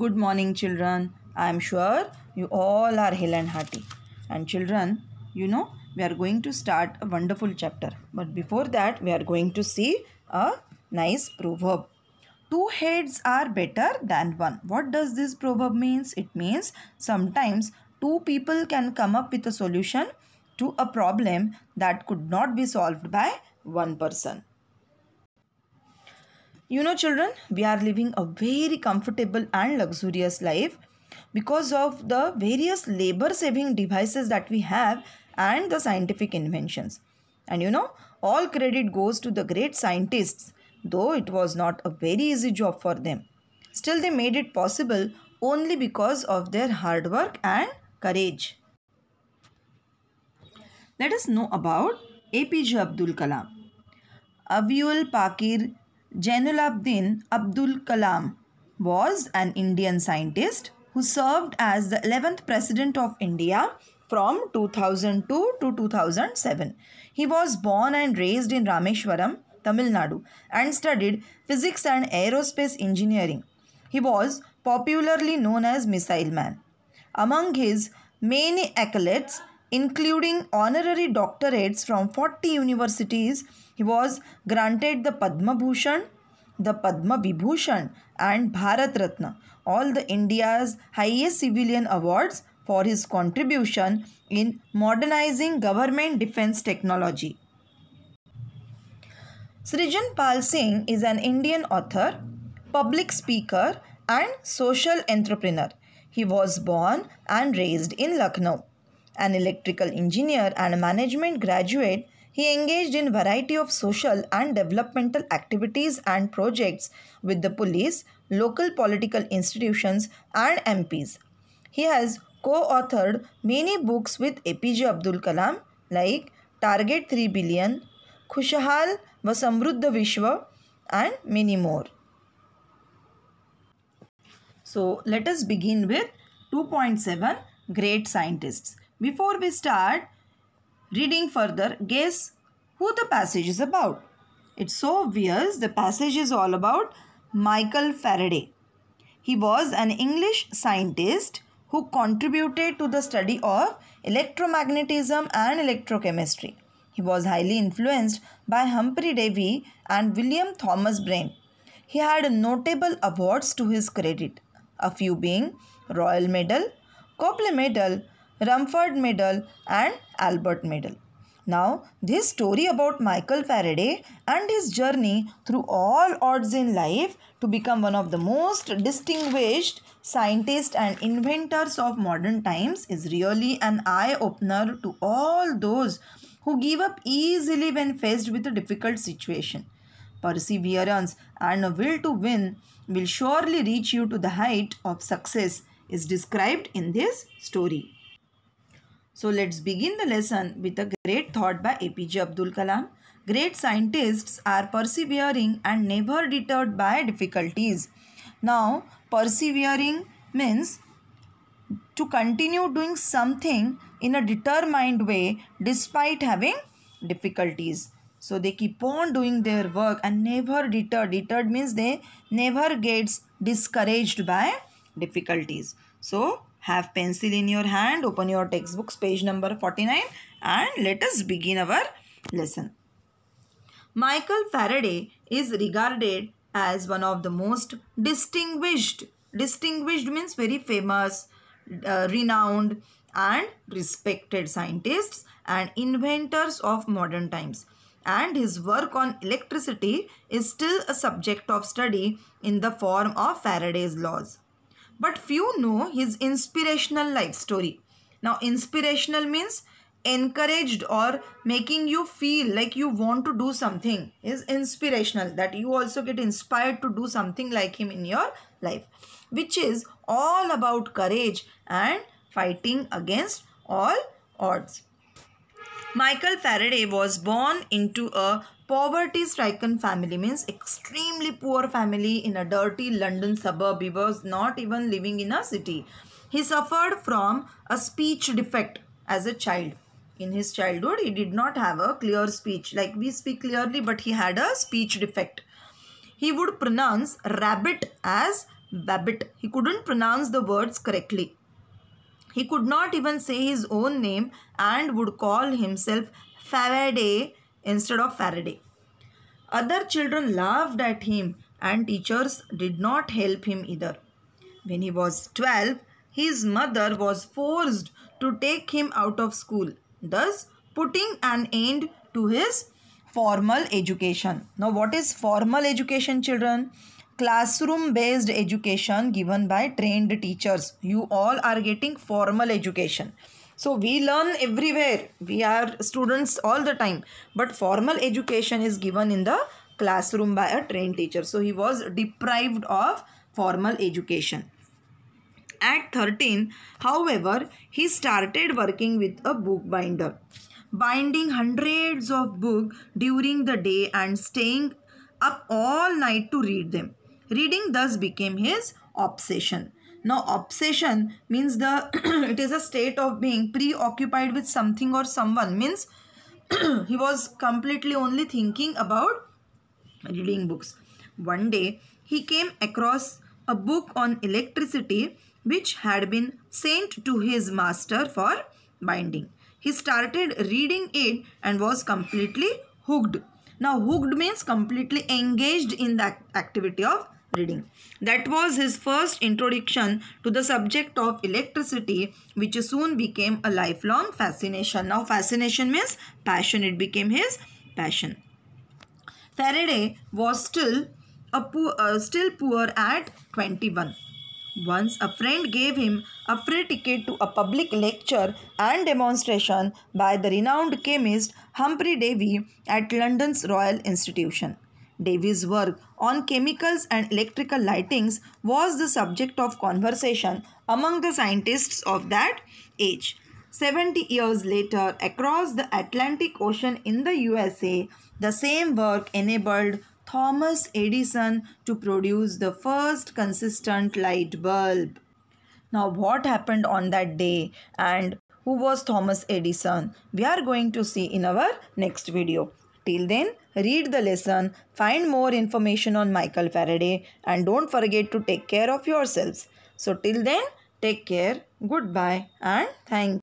Good morning children. I am sure you all are hale and hearty. And children, you know, we are going to start a wonderful chapter. But before that, we are going to see a nice proverb. Two heads are better than one. What does this proverb means? It means sometimes two people can come up with a solution to a problem that could not be solved by one person. You know, children, we are living a very comfortable and luxurious life because of the various labor saving devices that we have and the scientific inventions. And you know, all credit goes to the great scientists, though it was not a very easy job for them. Still, they made it possible only because of their hard work and courage. Let us know about APJ Abdul Kalam. Aviul Pakir Jainulabdin Abdul Kalam was an Indian scientist who served as the 11th President of India from 2002 to 2007. He was born and raised in Rameshwaram, Tamil Nadu and studied physics and aerospace engineering. He was popularly known as Missile Man. Among his many accolades, including honorary doctorates from 40 universities. He was granted the Padma Bhushan, the Padma Vibhushan and Bharat Ratna, all the India's highest civilian awards for his contribution in modernizing government defense technology. Srijan Pal Singh is an Indian author, public speaker and social entrepreneur. He was born and raised in Lucknow. An electrical engineer and management graduate, he engaged in variety of social and developmental activities and projects with the police, local political institutions and MPs. He has co-authored many books with APJ Abdul Kalam like Target 3 Billion, Khushahal व Vishwa, and many more. So let us begin with 2.7 Great Scientists. Before we start reading further, guess who the passage is about. It's so obvious the passage is all about Michael Faraday. He was an English scientist who contributed to the study of electromagnetism and electrochemistry. He was highly influenced by Humphrey Davy and William Thomas Brain. He had notable awards to his credit, a few being Royal Medal, Copley Medal, Rumford Medal and Albert Medal. Now, this story about Michael Faraday and his journey through all odds in life to become one of the most distinguished scientists and inventors of modern times is really an eye opener to all those who give up easily when faced with a difficult situation. Perseverance and a will to win will surely reach you to the height of success is described in this story. So let's begin the lesson with a great thought by APJ Abdul Kalam. Great scientists are persevering and never deterred by difficulties. Now, persevering means to continue doing something in a determined way despite having difficulties. So they keep on doing their work and never deterred. Deterred means they never gets discouraged by difficulties. So have pencil in your hand, open your textbooks page number 49 and let us begin our lesson. Michael Faraday is regarded as one of the most distinguished, distinguished means very famous, uh, renowned and respected scientists and inventors of modern times and his work on electricity is still a subject of study in the form of Faraday's laws but few know his inspirational life story. Now, inspirational means encouraged or making you feel like you want to do something is inspirational that you also get inspired to do something like him in your life which is all about courage and fighting against all odds Michael Faraday was born into a poverty stricken family means extremely poor family in a dirty London suburb. He was not even living in a city. He suffered from a speech defect as a child. In his childhood, he did not have a clear speech. Like we speak clearly, but he had a speech defect. He would pronounce rabbit as babbit. He couldn't pronounce the words correctly. He could not even say his own name and would call himself Faraday instead of Faraday. Other children laughed at him and teachers did not help him either. When he was 12, his mother was forced to take him out of school, thus putting an end to his formal education. Now, what is formal education, children? classroom based education given by trained teachers you all are getting formal education so we learn everywhere we are students all the time but formal education is given in the classroom by a trained teacher so he was deprived of formal education at 13 however he started working with a bookbinder binding hundreds of books during the day and staying up all night to read them Reading thus became his obsession. Now obsession means the it is a state of being preoccupied with something or someone means he was completely only thinking about reading books. One day he came across a book on electricity which had been sent to his master for binding. He started reading it and was completely hooked. Now hooked means completely engaged in the activity of reading. That was his first introduction to the subject of electricity which soon became a lifelong fascination. Now fascination means passion. It became his passion. Faraday was still a poor, uh, still poor at 21. Once a friend gave him a free ticket to a public lecture and demonstration by the renowned chemist Humphrey Davy at London's Royal Institution. Davy's work on chemicals and electrical lightings was the subject of conversation among the scientists of that age. 70 years later, across the Atlantic Ocean in the USA, the same work enabled Thomas Edison to produce the first consistent light bulb. Now, what happened on that day and who was Thomas Edison? We are going to see in our next video. Till then, read the lesson, find more information on Michael Faraday and don't forget to take care of yourselves. So till then, take care, goodbye and thank